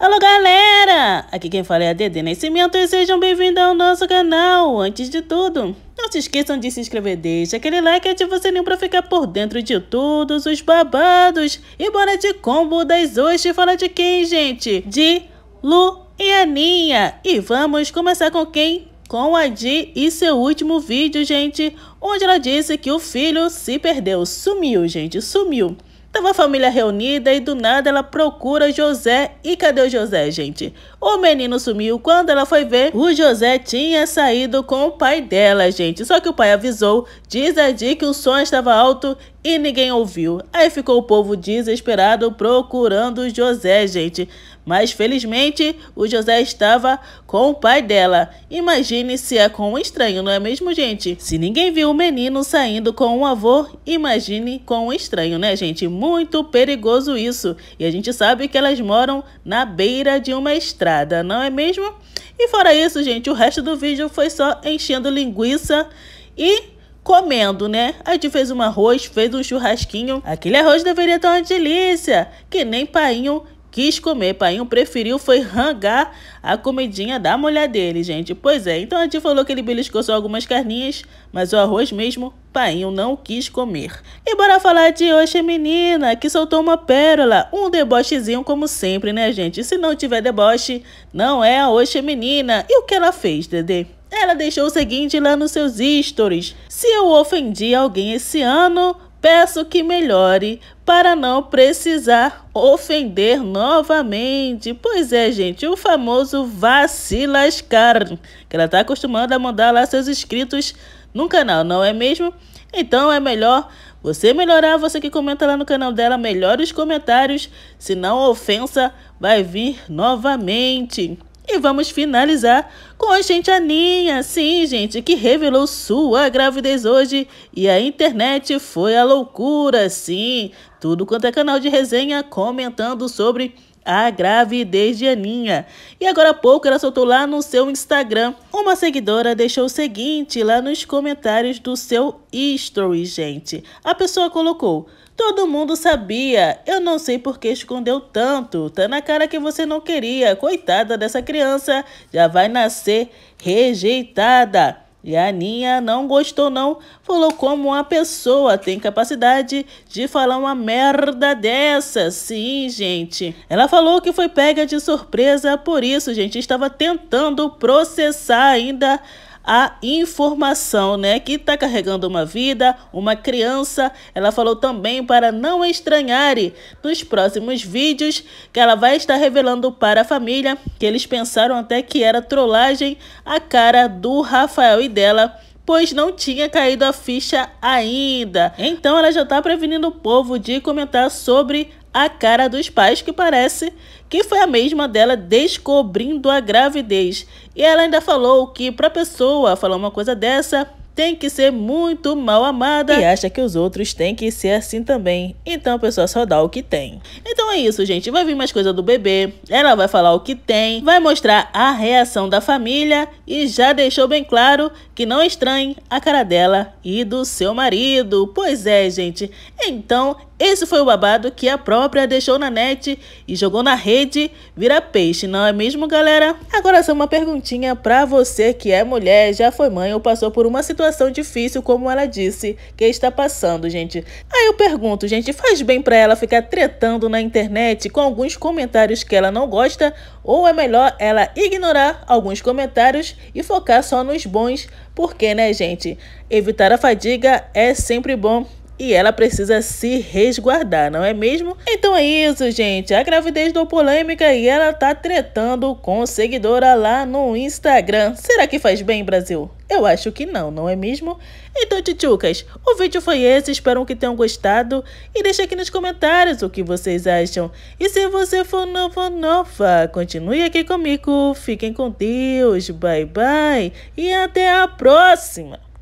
Alô galera, aqui quem fala é a Dede Nascimento e sejam bem-vindos ao nosso canal. Antes de tudo, não se esqueçam de se inscrever, deixa aquele like e ativa o sininho pra ficar por dentro de todos os babados. E bora de combo das hoje, fala de quem, gente? De Lu e Aninha. E vamos começar com quem? Com a Di e seu último vídeo, gente, onde ela disse que o filho se perdeu, sumiu, gente, sumiu. Tava a família reunida e do nada ela procura José. E cadê o José, gente? O menino sumiu. Quando ela foi ver, o José tinha saído com o pai dela, gente. Só que o pai avisou, diz a Di que o som estava alto e ninguém ouviu. Aí ficou o povo desesperado procurando José, gente. Mas felizmente o José estava com o pai dela. Imagine se é com um estranho, não é mesmo, gente? Se ninguém viu o menino saindo com um avô, imagine com um estranho, né, gente? Muito perigoso isso. E a gente sabe que elas moram na beira de uma estrada, não é mesmo? E fora isso, gente, o resto do vídeo foi só enchendo linguiça e comendo, né? A gente fez um arroz, fez um churrasquinho. Aquele arroz deveria ter uma delícia, que nem painho quis comer. Painho preferiu foi rangar a comidinha da mulher dele, gente. Pois é, então a gente falou que ele beliscou só algumas carninhas, mas o arroz mesmo, Painho não quis comer. E bora falar de hoje, menina, que soltou uma pérola, um debochezinho como sempre, né, gente? Se não tiver deboche, não é a hoje, menina. E o que ela fez, Dedê? Ela deixou o seguinte lá nos seus stories: Se eu ofendi alguém esse ano, peço que melhore para não precisar ofender novamente. Pois é, gente, o famoso vacilascar, que ela está acostumada a mandar lá seus inscritos no canal, não é mesmo? Então é melhor você melhorar, você que comenta lá no canal dela, melhore os comentários, senão a ofensa vai vir novamente. E vamos finalizar com a gente Aninha, sim, gente, que revelou sua gravidez hoje e a internet foi a loucura, sim. Tudo quanto é canal de resenha comentando sobre a gravidez de Aninha. E agora há pouco ela soltou lá no seu Instagram. Uma seguidora deixou o seguinte lá nos comentários do seu story, gente. A pessoa colocou: Todo mundo sabia. Eu não sei por que escondeu tanto. Tá na cara que você não queria. Coitada dessa criança. Já vai nascer rejeitada. E a Aninha não gostou não, falou como uma pessoa tem capacidade de falar uma merda dessa. Sim, gente. Ela falou que foi pega de surpresa, por isso, gente, estava tentando processar ainda a informação, né, que está carregando uma vida, uma criança. Ela falou também para não estranharem nos próximos vídeos que ela vai estar revelando para a família que eles pensaram até que era trollagem a cara do Rafael e dela pois não tinha caído a ficha ainda. Então ela já está prevenindo o povo de comentar sobre a cara dos pais, que parece que foi a mesma dela descobrindo a gravidez. E ela ainda falou que para pessoa falar uma coisa dessa tem que ser muito mal amada e acha que os outros têm que ser assim também. Então a pessoa só dá o que tem. Então é isso, gente. Vai vir mais coisa do bebê. Ela vai falar o que tem, vai mostrar a reação da família e já deixou bem claro que não estranhe a cara dela e do seu marido. Pois é, gente. Então esse foi o babado que a própria deixou na net e jogou na rede, vira peixe, não é mesmo, galera? Agora só uma perguntinha para você que é mulher, já foi mãe ou passou por uma situação difícil, como ela disse, que está passando, gente. Aí eu pergunto, gente, faz bem para ela ficar tretando na internet com alguns comentários que ela não gosta ou é melhor ela ignorar alguns comentários e focar só nos bons? Porque, né, gente, evitar a fadiga é sempre bom e ela precisa se resguardar, não é mesmo? Então é isso, gente. A gravidez deu polêmica e ela tá tretando com seguidora lá no Instagram. Será que faz bem, Brasil? Eu acho que não, não é mesmo? Então, tchutchucas, o vídeo foi esse, espero que tenham gostado e deixe aqui nos comentários o que vocês acham. E se você for nova, continue aqui comigo, fiquem com Deus, bye bye e até a próxima!